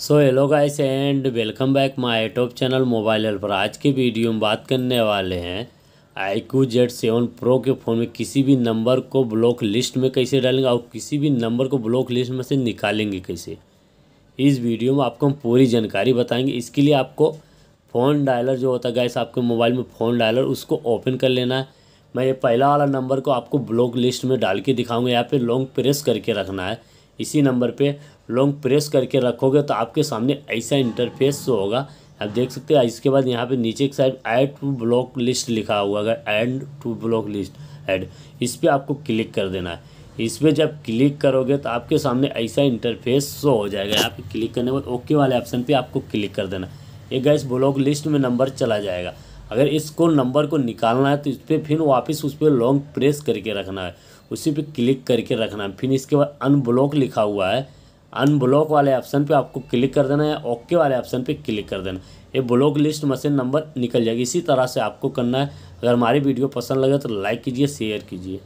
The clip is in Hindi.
so hello guys and welcome back my YouTube channel Mobile Helper आज के वीडियो में बात करने वाले हैं iQOO Z seven pro के फ़ोन में किसी भी नंबर को ब्लॉक लिस्ट में कैसे डालेंगे और किसी भी नंबर को ब्लॉक लिस्ट में से निकालेंगे कैसे इस वीडियो में आपको हम पूरी जानकारी बताएंगे इसके लिए आपको फ़ोन डायलर जो होता है गैस आपके मोबाइल में फ़ोन डायलर उसको ओपन कर लेना है मैं ये पहला वाला नंबर को आपको ब्लॉक लिस्ट में डाल के दिखाऊँगा यहाँ पर लॉन्ग प्रेस करके रखना है इसी नंबर पे लॉन्ग प्रेस करके रखोगे तो आपके सामने ऐसा इंटरफेस शो होगा आप देख सकते हैं इसके बाद यहाँ पे नीचे एक side add to block list लिखा हुआ अगर and to block list add इस पर आपको क्लिक कर देना है इस पर जब क्लिक करोगे तो आपके सामने ऐसा इंटरफेस शो हो जाएगा यहाँ पर क्लिक करने के बाद ओके वाले ऑप्शन पर आपको क्लिक कर देना ये गैस ब्लॉक लिस्ट में नंबर चला जाएगा अगर इसको नंबर को निकालना है तो इस पर फिर वापस उस पर लॉन्ग प्रेस करके रखना है उसी पे क्लिक करके रखना है फिर इसके बाद अनब्लॉक लिखा हुआ है अनब्लॉक वाले ऑप्शन पे आपको क्लिक कर देना है ओके वाले ऑप्शन पे क्लिक कर देना ये ब्लॉक लिस्ट मशीन नंबर निकल जाएगी इसी तरह से आपको करना है अगर हमारी वीडियो पसंद लगे तो लाइक कीजिए शेयर कीजिए